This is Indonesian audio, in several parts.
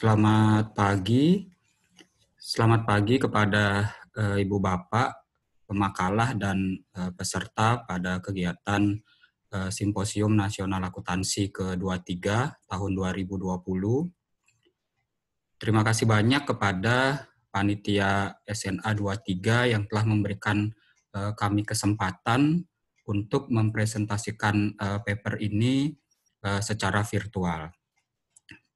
Selamat pagi. Selamat pagi kepada uh, Ibu Bapak, pemakalah dan uh, peserta pada kegiatan uh, Simposium Nasional Akuntansi ke-23 tahun 2020. Terima kasih banyak kepada panitia SNA 23 yang telah memberikan uh, kami kesempatan untuk mempresentasikan uh, paper ini uh, secara virtual.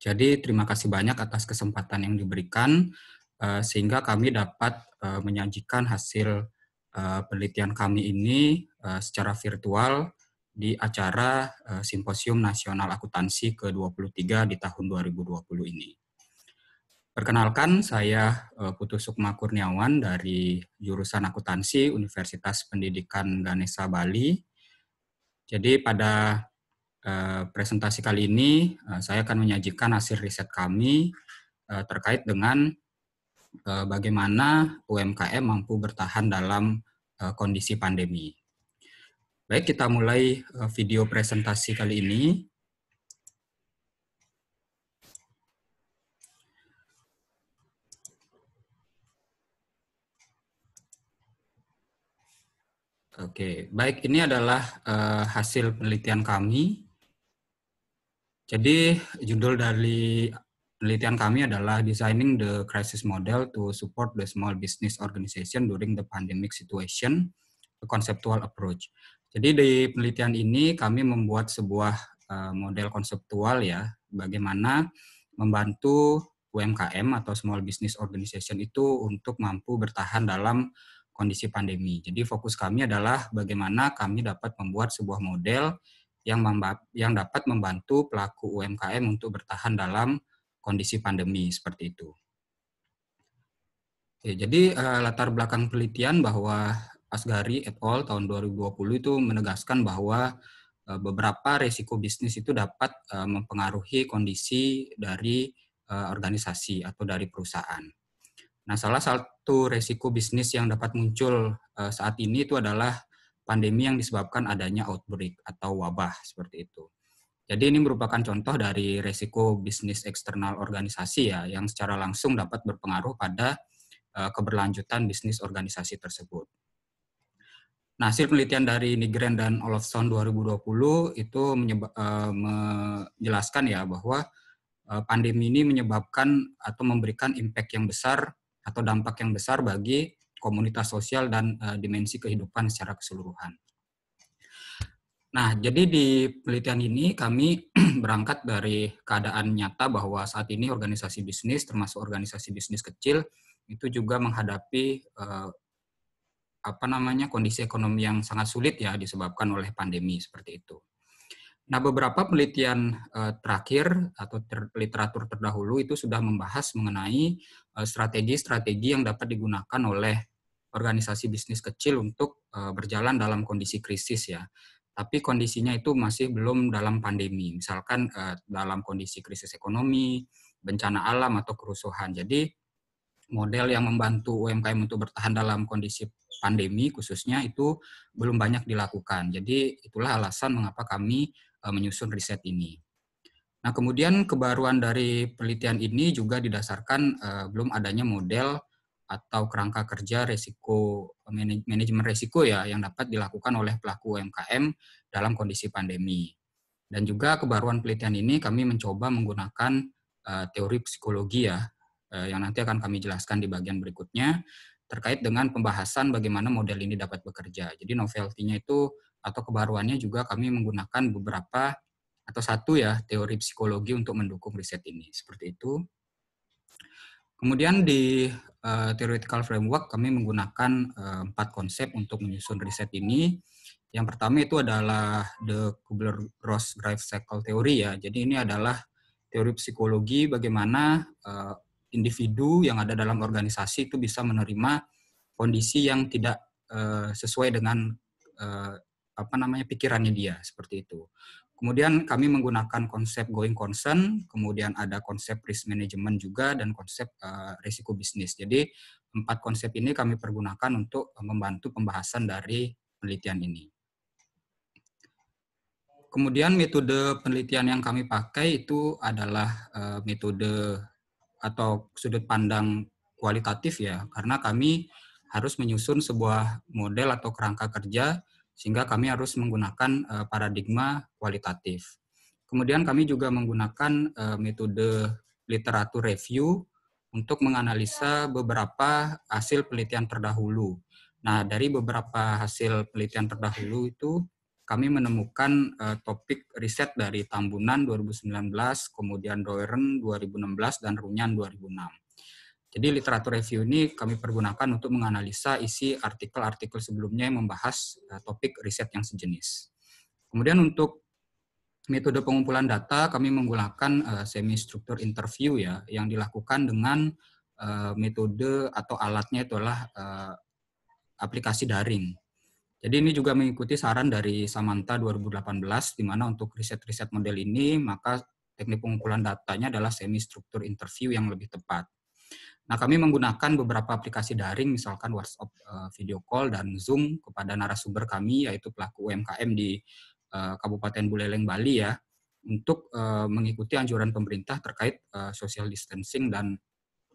Jadi terima kasih banyak atas kesempatan yang diberikan eh, sehingga kami dapat eh, menyajikan hasil eh, penelitian kami ini secara virtual di acara Simposium Nasional Akuntansi ke-23 di tahun 2020 ini. Perkenalkan, saya Putu Sukma Kurniawan dari jurusan akuntansi Universitas Pendidikan Ganesa Bali. Jadi pada Eh, presentasi kali ini eh, saya akan menyajikan hasil riset kami eh, terkait dengan bagaimana UMKM mampu bertahan dalam kondisi pandemi. Baik, kita mulai video presentasi kali ini. Oke, baik ini adalah hasil penelitian kami jadi judul dari penelitian kami adalah Designing the Crisis Model to Support the Small Business Organization During the Pandemic Situation, a Conceptual Approach. Jadi di penelitian ini kami membuat sebuah eh, model konseptual ya, bagaimana membantu UMKM atau Small Business Organization itu untuk mampu bertahan dalam kondisi pandemi. Jadi fokus kami adalah bagaimana kami dapat membuat sebuah model yang, yang dapat membantu pelaku UMKM untuk bertahan dalam kondisi pandemi seperti itu. Oke, jadi uh, latar belakang penelitian bahwa Asgari et al. tahun 2020 itu menegaskan bahwa uh, beberapa resiko bisnis itu dapat uh, mempengaruhi kondisi dari organisasi atau dari perusahaan. Nah, salah satu resiko bisnis yang dapat muncul saat ini itu adalah pandemi yang disebabkan adanya outbreak atau wabah seperti itu. Jadi ini merupakan contoh dari resiko bisnis eksternal organisasi ya yang secara langsung dapat berpengaruh pada eh, keberlanjutan bisnis organisasi tersebut. Nah, hasil penelitian dari Nigren dan Olofsson 2020 itu eh, menjelaskan ya bahwa eh, pandemi ini menyebabkan atau memberikan impact yang besar atau dampak yang besar bagi komunitas sosial dan uh, dimensi kehidupan secara keseluruhan. Nah, jadi di penelitian ini kami berangkat dari keadaan nyata bahwa saat ini organisasi bisnis, termasuk organisasi bisnis kecil, itu juga menghadapi eh, apa namanya kondisi ekonomi yang sangat sulit ya disebabkan oleh pandemi seperti itu. Nah, beberapa penelitian eh, terakhir atau ter, literatur terdahulu itu sudah membahas mengenai strategi-strategi yang dapat digunakan oleh organisasi bisnis kecil untuk uh, berjalan dalam kondisi krisis ya. Tapi kondisinya itu masih belum dalam pandemi, misalkan uh, dalam kondisi krisis ekonomi, bencana alam atau kerusuhan. Jadi model yang membantu UMKM untuk bertahan dalam kondisi pandemi khususnya itu belum banyak dilakukan. Jadi itulah alasan mengapa kami uh, menyusun riset ini. Nah, kemudian kebaruan dari penelitian ini juga didasarkan uh, belum adanya model atau kerangka kerja risiko manajemen risiko ya yang dapat dilakukan oleh pelaku UMKM dalam kondisi pandemi. Dan juga kebaruan penelitian ini kami mencoba menggunakan uh, teori psikologi ya uh, yang nanti akan kami jelaskan di bagian berikutnya terkait dengan pembahasan bagaimana model ini dapat bekerja. Jadi novelty-nya itu atau kebaruannya juga kami menggunakan beberapa atau satu ya teori psikologi untuk mendukung riset ini. Seperti itu. Kemudian di uh, theoretical framework kami menggunakan uh, empat konsep untuk menyusun riset ini. Yang pertama itu adalah the Kubler-Ross Drive Cycle Theory ya. Jadi ini adalah teori psikologi bagaimana uh, individu yang ada dalam organisasi itu bisa menerima kondisi yang tidak uh, sesuai dengan uh, apa namanya pikirannya dia seperti itu. Kemudian kami menggunakan konsep going concern, kemudian ada konsep risk management juga dan konsep uh, risiko bisnis. Jadi empat konsep ini kami pergunakan untuk membantu pembahasan dari penelitian ini. Kemudian metode penelitian yang kami pakai itu adalah uh, metode atau sudut pandang kualitatif ya, karena kami harus menyusun sebuah model atau kerangka kerja sehingga kami harus menggunakan eh, paradigma kualitatif. Kemudian kami juga menggunakan eh, metode literatur review untuk menganalisa beberapa hasil penelitian terdahulu. Nah, dari beberapa hasil penelitian terdahulu itu kami menemukan uh, topik riset dari Tambunan 2019, kemudian Doeren 2016 dan Runyan 2006. Jadi literatur review ini kami pergunakan untuk menganalisa isi artikel-artikel sebelumnya yang membahas eh, topik riset yang sejenis. Kemudian untuk metode pengumpulan data kami menggunakan eh, semi struktur interview ya yang dilakukan dengan eh, metode atau alatnya itulah aplikasi daring. Jadi ini juga mengikuti saran dari Samantha 2018 di mana untuk riset-riset model ini maka teknik pengumpulan datanya adalah semi struktur interview yang lebih tepat. Nah, kami menggunakan beberapa aplikasi daring, misalkan WhatsApp eh, video call dan Zoom kepada narasumber kami, yaitu pelaku UMKM di eh, Kabupaten Buleleng, Bali ya, untuk eh, mengikuti anjuran pemerintah terkait social distancing dan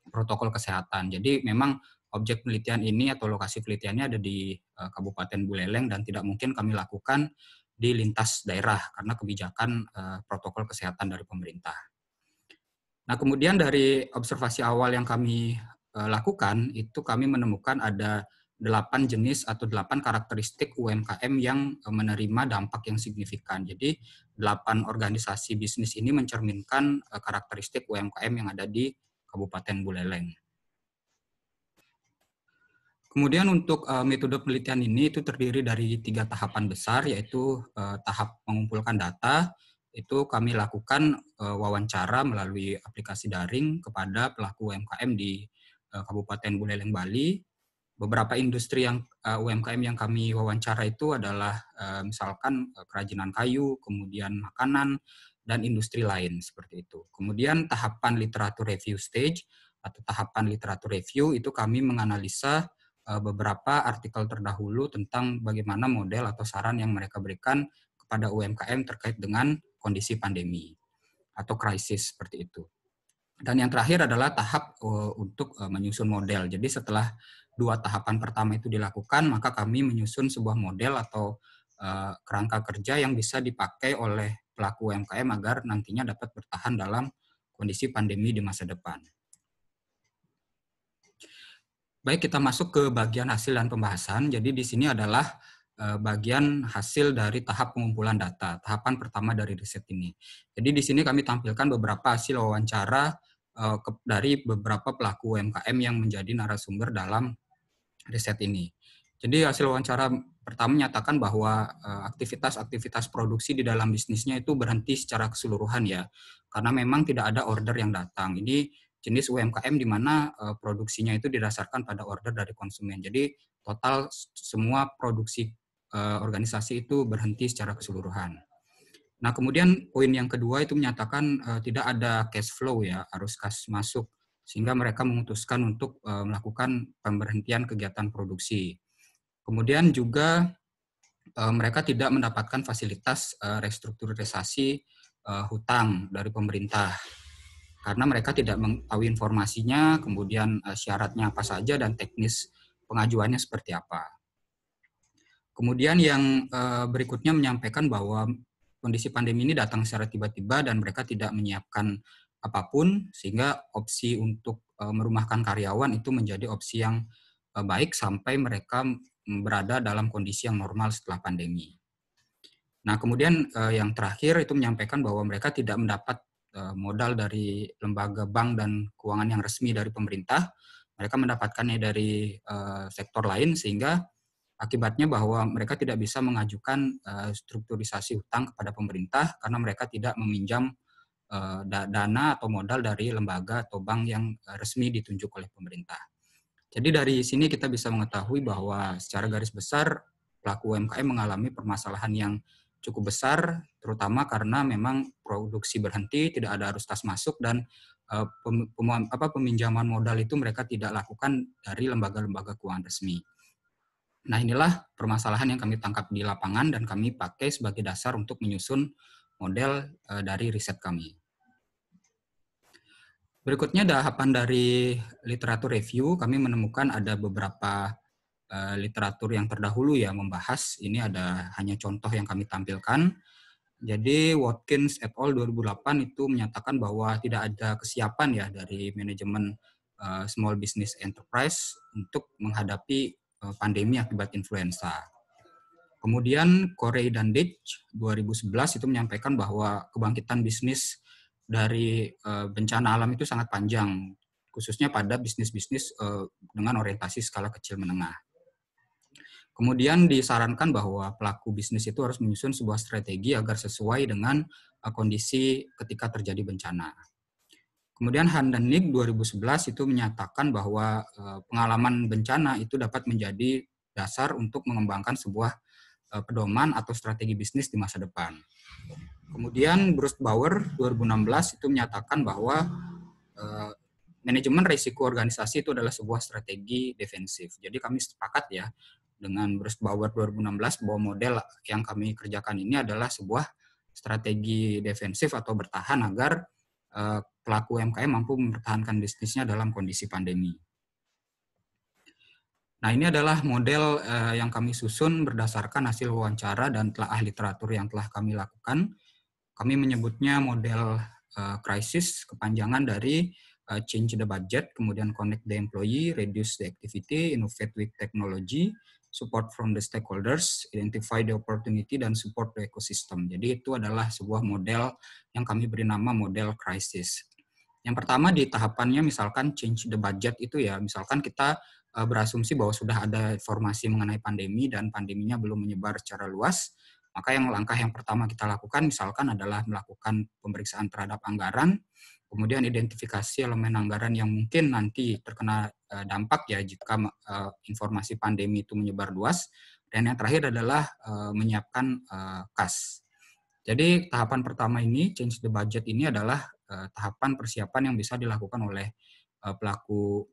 protokol kesehatan. Jadi memang objek penelitian ini atau lokasi penelitiannya ada di Kabupaten Buleleng dan tidak mungkin kami lakukan di lintas daerah karena kebijakan protokol kesehatan dari pemerintah. Nah, kemudian dari observasi awal yang kami eh, lakukan, itu kami menemukan ada delapan jenis atau delapan karakteristik UMKM yang eh, menerima dampak yang signifikan. Jadi, delapan organisasi bisnis ini mencerminkan eh, karakteristik UMKM yang ada di Kabupaten Buleleng. Kemudian untuk metode penelitian ini itu terdiri dari tiga tahapan besar, yaitu tahap mengumpulkan data, itu kami lakukan eh, wawancara melalui aplikasi daring kepada pelaku UMKM di eh, Kabupaten Buleleng Bali. Beberapa industri yang eh, UMKM yang kami wawancara itu adalah misalkan kerajinan kayu, kemudian makanan dan industri lain seperti itu. Kemudian tahapan literatur review stage atau tahapan literatur review itu kami menganalisa beberapa artikel terdahulu tentang bagaimana model atau saran yang mereka berikan kepada UMKM terkait dengan kondisi pandemi atau krisis seperti itu. Dan yang terakhir adalah tahap eh, untuk eh, menyusun model. Jadi setelah dua tahapan pertama itu dilakukan, maka kami menyusun sebuah model atau eh, kerangka kerja yang bisa dipakai oleh pelaku UMKM agar nantinya dapat bertahan dalam kondisi pandemi di masa depan. Baik, kita masuk ke bagian hasil dan pembahasan. Jadi di sini adalah Eh, bagian hasil dari tahap pengumpulan data, tahapan pertama dari riset ini. Jadi di sini kami tampilkan beberapa hasil wawancara eh, dari beberapa pelaku UMKM yang menjadi narasumber dalam riset ini. Jadi hasil wawancara pertama menyatakan bahwa eh, aktivitas-aktivitas produksi di dalam bisnisnya itu berhenti secara keseluruhan ya, karena memang tidak ada order yang datang. Ini jenis UMKM di mana produksinya itu didasarkan pada order dari konsumen. Jadi total semua produksi Eh, organisasi itu berhenti secara keseluruhan. Nah, kemudian poin yang kedua itu menyatakan uh, tidak ada cash flow ya, arus kas masuk sehingga mereka memutuskan untuk uh, melakukan pemberhentian kegiatan produksi. Kemudian juga uh, mereka tidak mendapatkan fasilitas uh, restrukturisasi uh, hutang dari pemerintah karena mereka tidak mengetahui informasinya, kemudian syaratnya apa saja dan teknis pengajuannya seperti apa. Kemudian yang uh, berikutnya menyampaikan bahwa kondisi pandemi ini datang secara tiba-tiba dan mereka tidak menyiapkan apapun sehingga opsi untuk uh, merumahkan karyawan itu menjadi opsi yang uh, baik sampai mereka berada dalam kondisi yang normal setelah pandemi. Nah, kemudian uh, yang terakhir itu menyampaikan bahwa mereka tidak mendapat modal dari lembaga bank dan keuangan yang resmi dari pemerintah. Mereka mendapatkannya dari uh, sektor lain sehingga Akibatnya bahwa mereka tidak bisa mengajukan uh, strukturisasi hutang kepada pemerintah karena mereka tidak meminjam uh, dana atau modal dari lembaga atau bank yang eh, resmi ditunjuk oleh pemerintah. Jadi dari sini kita bisa mengetahui bahwa secara garis besar pelaku UMKM mengalami permasalahan yang cukup besar, terutama karena memang produksi berhenti, tidak ada arus kas masuk dan pem, pem, apa, peminjaman modal itu mereka tidak lakukan dari lembaga-lembaga keuangan resmi. Nah inilah permasalahan yang kami tangkap di lapangan dan kami pakai sebagai dasar untuk menyusun model eh, dari riset kami. Berikutnya dahapan dari literatur review, kami menemukan ada beberapa eh, literatur yang terdahulu ya membahas, ini ada hanya contoh yang kami tampilkan. Jadi Watkins et al. 2008 itu menyatakan bahwa tidak ada kesiapan ya dari manajemen eh, small business enterprise untuk menghadapi Eh, pandemi akibat influenza. Kemudian Corey dan Ditch 2011 itu menyampaikan bahwa kebangkitan bisnis dari eh, bencana alam itu sangat panjang, khususnya pada bisnis-bisnis eh, dengan orientasi skala kecil menengah. Kemudian disarankan bahwa pelaku bisnis itu harus menyusun sebuah strategi agar sesuai dengan kondisi ketika terjadi bencana. Kemudian Han dan Nick 2011 itu menyatakan bahwa eh, pengalaman bencana itu dapat menjadi dasar untuk mengembangkan sebuah eh, pedoman atau strategi bisnis di masa depan. Kemudian Bruce Bauer 2016 itu menyatakan bahwa eh, manajemen risiko organisasi itu adalah sebuah strategi defensif. Jadi kami sepakat ya dengan Bruce Bauer 2016 bahwa model yang kami kerjakan ini adalah sebuah strategi defensif atau bertahan agar Eh, pelaku UMKM mampu mempertahankan bisnisnya dalam kondisi pandemi. Nah, ini adalah model eh, yang kami susun berdasarkan hasil wawancara dan telah literatur yang telah kami lakukan. Kami menyebutnya model krisis eh, kepanjangan dari change the budget, kemudian connect the employee, reduce the activity, innovate with technology, support from the stakeholders, identify the opportunity, dan support the ecosystem. Jadi itu adalah sebuah model yang kami beri nama model crisis. Yang pertama di tahapannya misalkan change the budget itu ya, misalkan kita eh, berasumsi bahwa sudah ada informasi mengenai pandemi dan pandeminya belum menyebar secara luas, maka yang langkah yang pertama kita lakukan misalkan adalah melakukan pemeriksaan terhadap anggaran, kemudian identifikasi elemen anggaran yang mungkin nanti terkena eh, dampak ya jika eh, informasi pandemi itu menyebar luas, dan yang terakhir adalah eh, menyiapkan kas. Jadi tahapan pertama ini change the budget ini adalah tahapan persiapan yang bisa dilakukan oleh pelaku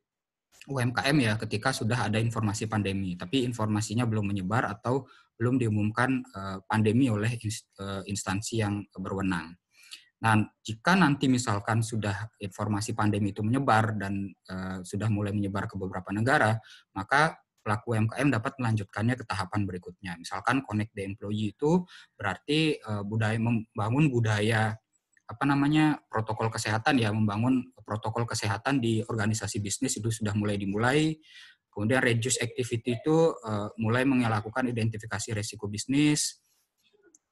UMKM ya ketika sudah ada informasi pandemi, tapi informasinya belum menyebar atau belum diumumkan pandemi oleh instansi yang berwenang. Nah, jika nanti misalkan sudah informasi pandemi itu menyebar dan e, sudah mulai menyebar ke beberapa negara, maka pelaku UMKM dapat melanjutkannya ke tahapan berikutnya. Misalkan connect the employee itu berarti e, budaya membangun budaya apa namanya protokol kesehatan ya membangun protokol kesehatan di organisasi bisnis itu sudah mulai dimulai. Kemudian reduce activity itu e, mulai melakukan identifikasi risiko bisnis,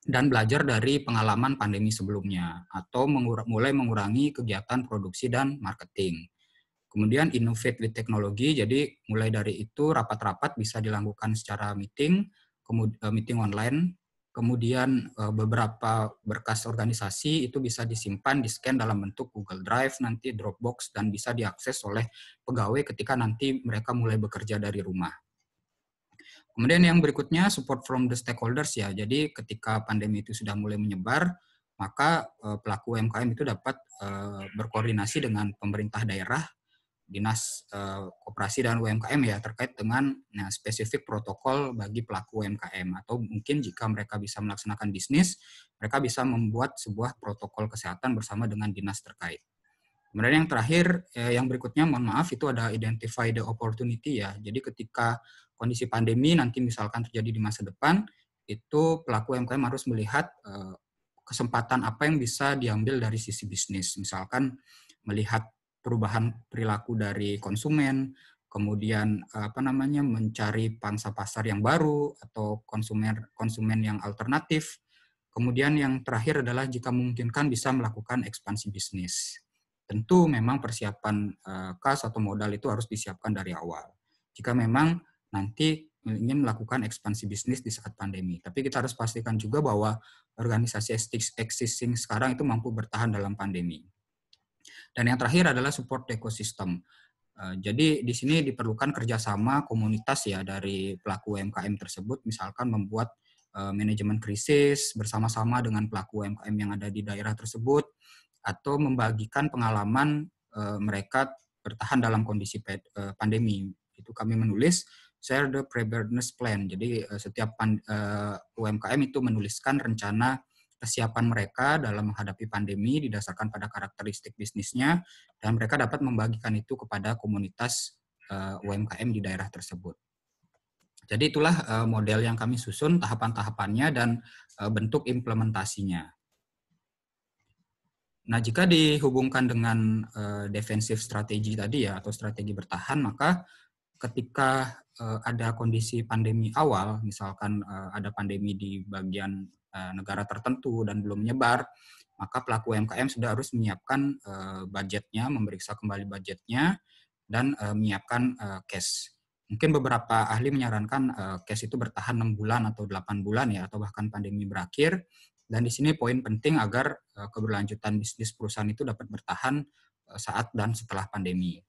dan belajar dari pengalaman pandemi sebelumnya atau mengur mulai mengurangi kegiatan produksi dan marketing. Kemudian innovate with teknologi, jadi mulai dari itu rapat-rapat bisa dilakukan secara meeting, eh, meeting online, kemudian eh, beberapa berkas organisasi itu bisa disimpan, di-scan dalam bentuk Google Drive, nanti Dropbox, dan bisa diakses oleh pegawai ketika nanti mereka mulai bekerja dari rumah. Kemudian yang berikutnya support from the stakeholders ya. Jadi ketika pandemi itu sudah mulai menyebar, maka eh, pelaku UMKM itu dapat eh, berkoordinasi dengan pemerintah daerah, dinas eh, koperasi dan UMKM ya terkait dengan nah, spesifik protokol bagi pelaku UMKM atau mungkin jika mereka bisa melaksanakan bisnis, mereka bisa membuat sebuah protokol kesehatan bersama dengan dinas terkait. Kemudian yang terakhir, eh, yang berikutnya mohon maaf itu ada identify the opportunity ya. Jadi ketika kondisi pandemi nanti misalkan terjadi di masa depan, itu pelaku UMKM harus melihat eh, kesempatan apa yang bisa diambil dari sisi bisnis. Misalkan melihat perubahan perilaku dari konsumen, kemudian eh, apa namanya mencari pangsa pasar yang baru atau konsumen konsumen yang alternatif. Kemudian yang terakhir adalah jika memungkinkan bisa melakukan ekspansi bisnis. Tentu memang persiapan eh, kas atau modal itu harus disiapkan dari awal. Jika memang nanti ingin melakukan ekspansi bisnis di saat pandemi. Tapi kita harus pastikan juga bahwa organisasi existing sekarang itu mampu bertahan dalam pandemi. Dan yang terakhir adalah support ekosistem. Eh, jadi di sini diperlukan kerjasama komunitas ya dari pelaku UMKM tersebut, misalkan membuat eh, manajemen krisis bersama-sama dengan pelaku UMKM yang ada di daerah tersebut, atau membagikan pengalaman eh, mereka bertahan dalam kondisi eh, pandemi. Itu kami menulis share the preparedness plan. Jadi eh, setiap UMKM itu menuliskan rencana kesiapan mereka dalam menghadapi pandemi didasarkan pada karakteristik bisnisnya dan mereka dapat membagikan itu kepada komunitas UMKM di daerah tersebut. Jadi itulah model yang kami susun tahapan-tahapannya dan bentuk implementasinya. Nah, jika dihubungkan dengan uh, defensive strategi tadi ya atau strategi bertahan, maka ketika uh, ada kondisi pandemi awal, misalkan uh, ada pandemi di bagian uh, negara tertentu dan belum menyebar, maka pelaku UMKM sudah harus menyiapkan uh, budgetnya, memeriksa kembali budgetnya, dan uh, menyiapkan uh, cash. Mungkin beberapa ahli menyarankan uh, cash itu bertahan enam bulan atau delapan bulan ya, atau bahkan pandemi berakhir, dan di sini poin penting agar eh, keberlanjutan bisnis perusahaan itu dapat bertahan eh, saat dan setelah pandemi.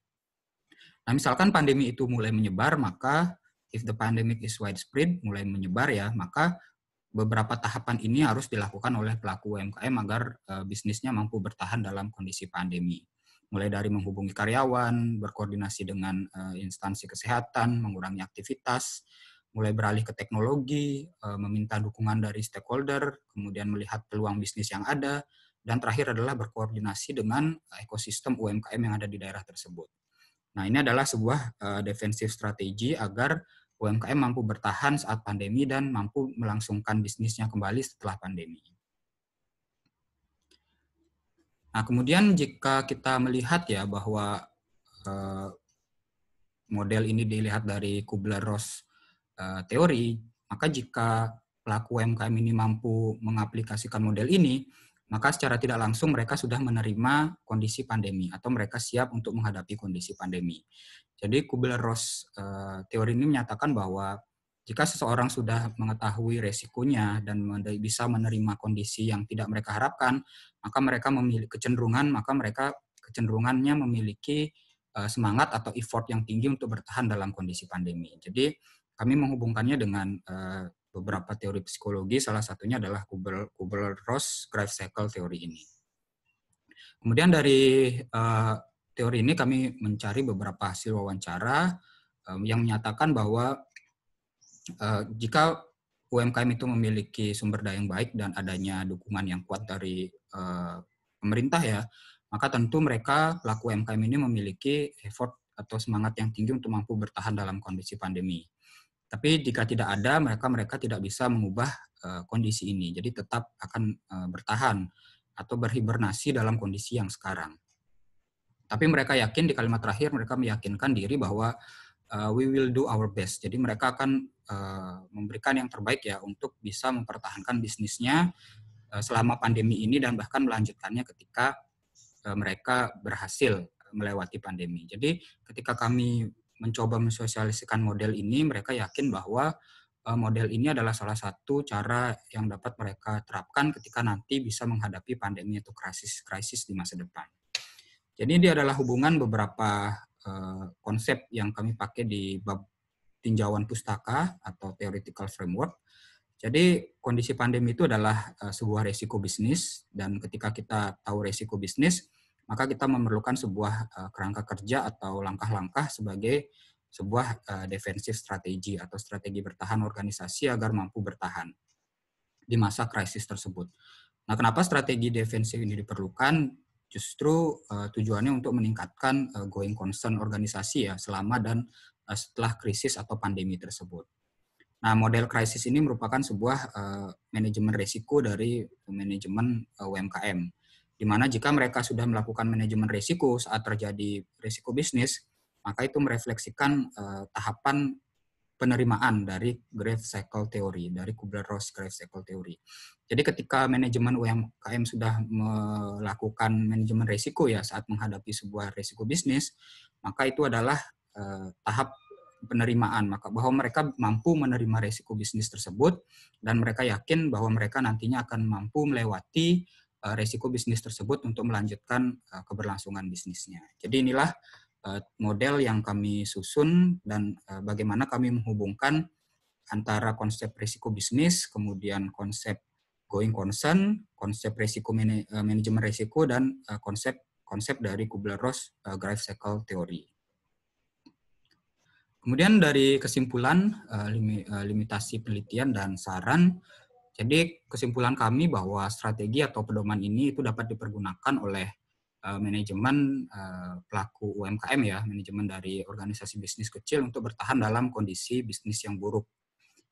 Nah, misalkan pandemi itu mulai menyebar, maka if the pandemic is widespread, mulai menyebar ya, maka beberapa tahapan ini harus dilakukan oleh pelaku UMKM agar eh, bisnisnya mampu bertahan dalam kondisi pandemi. Mulai dari menghubungi karyawan, berkoordinasi dengan instansi kesehatan, mengurangi aktivitas, mulai beralih ke teknologi, eh, meminta dukungan dari stakeholder, kemudian melihat peluang bisnis yang ada, dan terakhir adalah berkoordinasi dengan eh, ekosistem UMKM yang ada di daerah tersebut. Nah, ini adalah sebuah eh, defensif strategi agar UMKM mampu bertahan saat pandemi dan mampu melangsungkan bisnisnya kembali setelah pandemi. Nah, kemudian jika kita melihat ya bahwa model ini dilihat dari Kubler-Ross Eh, teori, maka jika pelaku UMKM ini mampu mengaplikasikan model ini, maka secara tidak langsung mereka sudah menerima kondisi pandemi atau mereka siap untuk menghadapi kondisi pandemi. Jadi Kubler-Ross eh, teori ini menyatakan bahwa jika seseorang sudah mengetahui resikonya dan bisa menerima kondisi yang tidak mereka harapkan, maka mereka memiliki kecenderungan, maka mereka kecenderungannya memiliki eh, semangat atau effort yang tinggi untuk bertahan dalam kondisi pandemi. Jadi kami menghubungkannya dengan eh, beberapa teori psikologi, salah satunya adalah Kubler-Ross Drive Cycle teori ini. Kemudian dari eh, teori ini kami mencari beberapa hasil wawancara eh, yang menyatakan bahwa jika UMKM itu memiliki sumber daya yang baik dan adanya dukungan yang kuat dari pemerintah ya, maka tentu mereka pelaku UMKM ini memiliki effort atau semangat yang tinggi untuk mampu bertahan dalam kondisi pandemi. Tapi jika tidak ada, mereka mereka tidak bisa mengubah eh, kondisi ini. Jadi tetap akan eh, bertahan atau berhibernasi dalam kondisi yang sekarang. Tapi mereka yakin di kalimat terakhir mereka meyakinkan diri bahwa eh, we will do our best. Jadi mereka akan memberikan yang terbaik ya untuk bisa mempertahankan bisnisnya selama pandemi ini dan bahkan melanjutkannya ketika mereka berhasil melewati pandemi. Jadi ketika kami mencoba mensosialisikan model ini, mereka yakin bahwa eh, model ini adalah salah satu cara yang dapat mereka terapkan ketika nanti bisa menghadapi pandemi atau krisis-krisis di masa depan. Jadi ini adalah hubungan beberapa eh, konsep yang kami pakai di bab tinjauan pustaka atau theoretical framework. Jadi kondisi pandemi itu adalah eh, sebuah resiko bisnis dan ketika kita tahu resiko bisnis, maka kita memerlukan sebuah uh, kerangka kerja atau langkah-langkah sebagai sebuah uh, defensive strategi atau strategi bertahan organisasi agar mampu bertahan di masa krisis tersebut. Nah, kenapa strategi defensif ini diperlukan? Justru uh, tujuannya untuk meningkatkan uh, going concern organisasi ya selama dan uh, setelah krisis atau pandemi tersebut. Nah, model krisis ini merupakan sebuah uh, manajemen risiko dari manajemen uh, UMKM di mana jika mereka sudah melakukan manajemen risiko saat terjadi risiko bisnis, maka itu merefleksikan uh, tahapan penerimaan dari Great Cycle Theory, dari Kubler-Ross Great Cycle Theory. Jadi ketika manajemen UMKM sudah melakukan manajemen risiko ya saat menghadapi sebuah risiko bisnis, maka itu adalah uh, tahap penerimaan, maka bahwa mereka mampu menerima risiko bisnis tersebut dan mereka yakin bahwa mereka nantinya akan mampu melewati Eh, resiko bisnis tersebut untuk melanjutkan eh, keberlangsungan bisnisnya. Jadi inilah eh, model yang kami susun dan bagaimana kami menghubungkan antara konsep risiko bisnis, kemudian konsep going concern, konsep risiko manajemen risiko dan konsep konsep dari Kubler-Ross Graph Cycle Theory. Kemudian dari kesimpulan limitasi penelitian dan saran, jadi kesimpulan kami bahwa strategi atau pedoman ini itu dapat dipergunakan oleh eh, manajemen eh, pelaku UMKM ya, manajemen dari organisasi bisnis kecil untuk bertahan dalam kondisi bisnis yang buruk.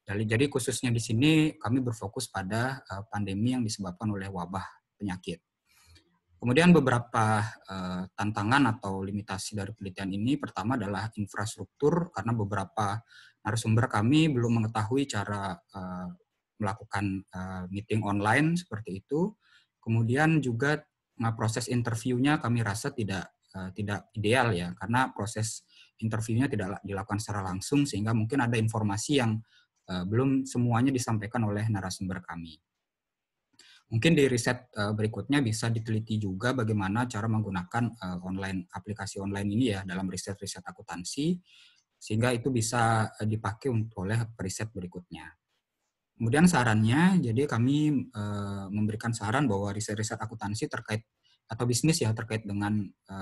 Jadi, khususnya di sini kami berfokus pada eh, pandemi yang disebabkan oleh wabah penyakit. Kemudian beberapa tantangan atau limitasi dari penelitian ini pertama adalah infrastruktur karena beberapa narasumber kami belum mengetahui cara melakukan uh, meeting online seperti itu. Kemudian juga proses interviewnya kami rasa tidak uh, tidak ideal ya karena proses interviewnya tidak dilakukan secara langsung sehingga mungkin ada informasi yang uh, belum semuanya disampaikan oleh narasumber kami. Mungkin di riset uh, berikutnya bisa diteliti juga bagaimana cara menggunakan uh, online aplikasi online ini ya dalam riset-riset akuntansi sehingga itu bisa dipakai untuk oleh riset berikutnya. Kemudian sarannya, jadi kami e, memberikan saran bahwa riset-riset akuntansi terkait atau bisnis ya terkait dengan e,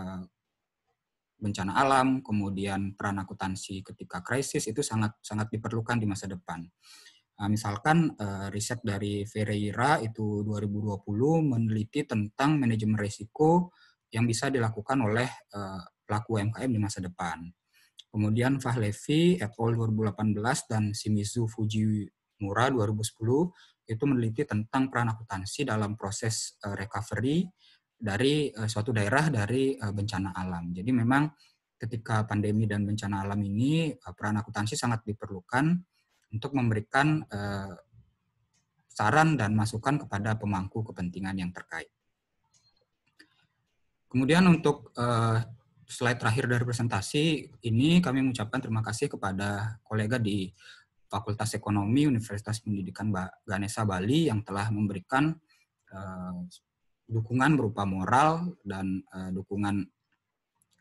bencana alam, kemudian peran akuntansi ketika krisis itu sangat sangat diperlukan di masa depan. Nah, misalkan e, riset dari Ferreira itu 2020 meneliti tentang manajemen risiko yang bisa dilakukan oleh e, pelaku UMKM di masa depan. Kemudian Fahlevi et al. 2018 dan Shimizu Fuji Mura 2010 itu meneliti tentang peran akuntansi dalam proses eh, recovery dari eh, suatu daerah dari eh, bencana alam. Jadi memang ketika pandemi dan bencana alam ini peran akuntansi sangat diperlukan untuk memberikan saran dan masukan kepada pemangku kepentingan yang terkait. Kemudian untuk slide terakhir dari presentasi ini kami mengucapkan terima kasih kepada kolega di Fakultas Ekonomi Universitas Pendidikan Ganesha Ganesa Bali yang telah memberikan eh, dukungan berupa moral dan eh, dukungan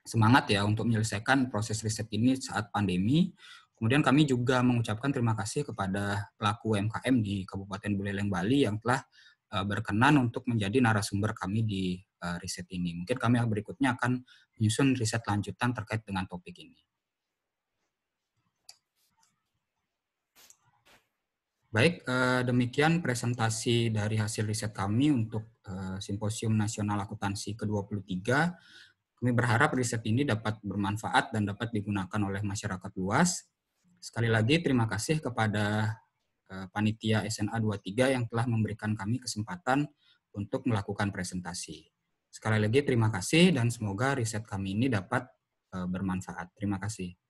semangat ya untuk menyelesaikan proses riset ini saat pandemi. Kemudian kami juga mengucapkan terima kasih kepada pelaku UMKM di Kabupaten Buleleng Bali yang telah eh, berkenan untuk menjadi narasumber kami di riset ini. Mungkin kami berikutnya akan menyusun riset lanjutan terkait dengan topik ini. Baik, eh, demikian presentasi dari hasil riset kami untuk eh, Simposium Nasional Akuntansi ke-23. Kami berharap riset ini dapat bermanfaat dan dapat digunakan oleh masyarakat luas. Sekali lagi terima kasih kepada eh, Panitia SNA 23 yang telah memberikan kami kesempatan untuk melakukan presentasi. Sekali lagi terima kasih dan semoga riset kami ini dapat bermanfaat. Terima kasih.